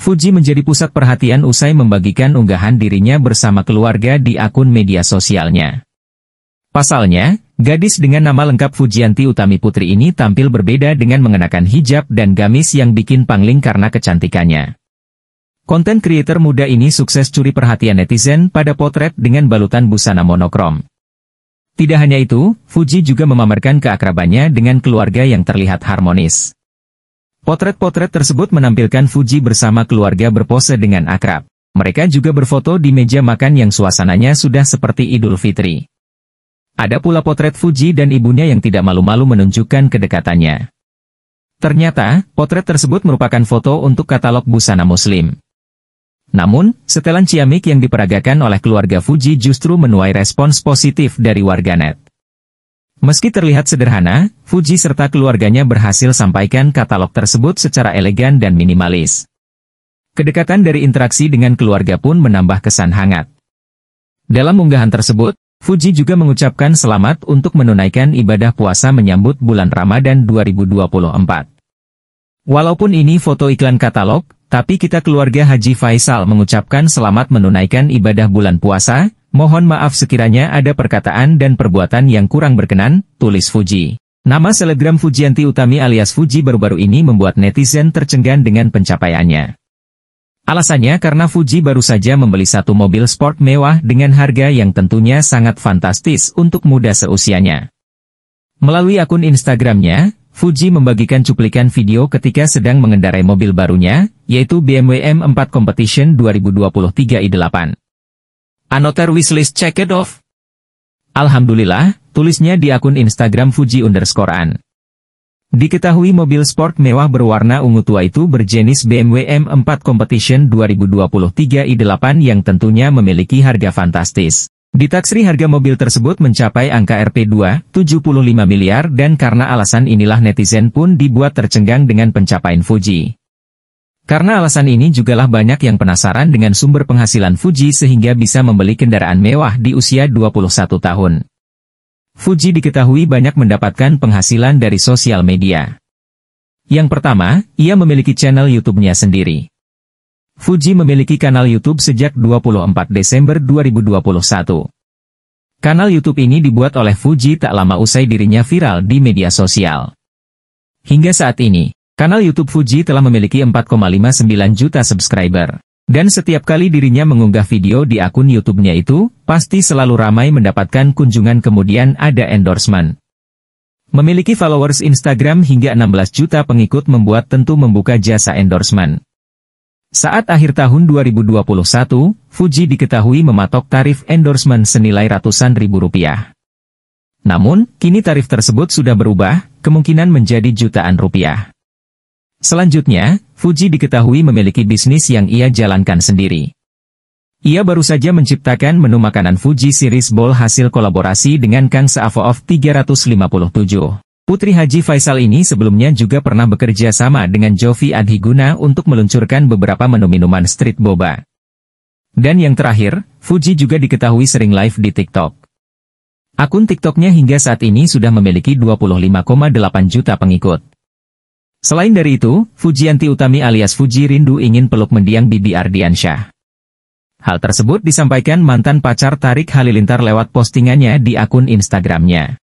Fuji menjadi pusat perhatian usai membagikan unggahan dirinya bersama keluarga di akun media sosialnya. Pasalnya, gadis dengan nama lengkap Fujianti Utami Putri ini tampil berbeda dengan mengenakan hijab dan gamis yang bikin pangling karena kecantikannya. Konten kreator muda ini sukses curi perhatian netizen pada potret dengan balutan busana monokrom. Tidak hanya itu, Fuji juga memamerkan keakrabannya dengan keluarga yang terlihat harmonis. Potret-potret tersebut menampilkan Fuji bersama keluarga berpose dengan akrab. Mereka juga berfoto di meja makan yang suasananya sudah seperti Idul Fitri. Ada pula potret Fuji dan ibunya yang tidak malu-malu menunjukkan kedekatannya. Ternyata, potret tersebut merupakan foto untuk katalog busana muslim. Namun, setelan ciamik yang diperagakan oleh keluarga Fuji justru menuai respons positif dari warganet. Meski terlihat sederhana, Fuji serta keluarganya berhasil sampaikan katalog tersebut secara elegan dan minimalis. Kedekatan dari interaksi dengan keluarga pun menambah kesan hangat. Dalam unggahan tersebut, Fuji juga mengucapkan selamat untuk menunaikan ibadah puasa menyambut bulan Ramadan 2024. Walaupun ini foto iklan katalog, tapi kita keluarga Haji Faisal mengucapkan selamat menunaikan ibadah bulan puasa, Mohon maaf sekiranya ada perkataan dan perbuatan yang kurang berkenan, tulis Fuji. Nama selebgram Fujianti Utami alias Fuji baru-baru ini membuat netizen tercenggan dengan pencapaiannya. Alasannya karena Fuji baru saja membeli satu mobil sport mewah dengan harga yang tentunya sangat fantastis untuk muda seusianya. Melalui akun Instagramnya, Fuji membagikan cuplikan video ketika sedang mengendarai mobil barunya, yaitu BMW M4 Competition 2023i8. Another wishlist check it off. Alhamdulillah, tulisnya di akun Instagram Fuji underscore an. Diketahui mobil sport mewah berwarna ungu tua itu berjenis BMW M4 Competition 2023 i8 yang tentunya memiliki harga fantastis. Ditaksri harga mobil tersebut mencapai angka rp 275 miliar dan karena alasan inilah netizen pun dibuat tercengang dengan pencapaian Fuji. Karena alasan ini jugalah banyak yang penasaran dengan sumber penghasilan Fuji sehingga bisa membeli kendaraan mewah di usia 21 tahun. Fuji diketahui banyak mendapatkan penghasilan dari sosial media. Yang pertama, ia memiliki channel YouTube-nya sendiri. Fuji memiliki kanal YouTube sejak 24 Desember 2021. Kanal YouTube ini dibuat oleh Fuji tak lama usai dirinya viral di media sosial. Hingga saat ini, Kanal YouTube Fuji telah memiliki 4,59 juta subscriber. Dan setiap kali dirinya mengunggah video di akun YouTube-nya itu, pasti selalu ramai mendapatkan kunjungan kemudian ada endorsement. Memiliki followers Instagram hingga 16 juta pengikut membuat tentu membuka jasa endorsement. Saat akhir tahun 2021, Fuji diketahui mematok tarif endorsement senilai ratusan ribu rupiah. Namun, kini tarif tersebut sudah berubah, kemungkinan menjadi jutaan rupiah. Selanjutnya, Fuji diketahui memiliki bisnis yang ia jalankan sendiri. Ia baru saja menciptakan menu makanan Fuji Series Bowl hasil kolaborasi dengan Kang of 357. Putri Haji Faisal ini sebelumnya juga pernah bekerja sama dengan Jovi Adhiguna untuk meluncurkan beberapa menu minuman street boba. Dan yang terakhir, Fuji juga diketahui sering live di TikTok. Akun TikToknya hingga saat ini sudah memiliki 25,8 juta pengikut. Selain dari itu, Fujianti Utami alias Fuji rindu ingin peluk mendiang Bibi Ardiansyah. Hal tersebut disampaikan mantan pacar Tarik Halilintar lewat postingannya di akun Instagramnya.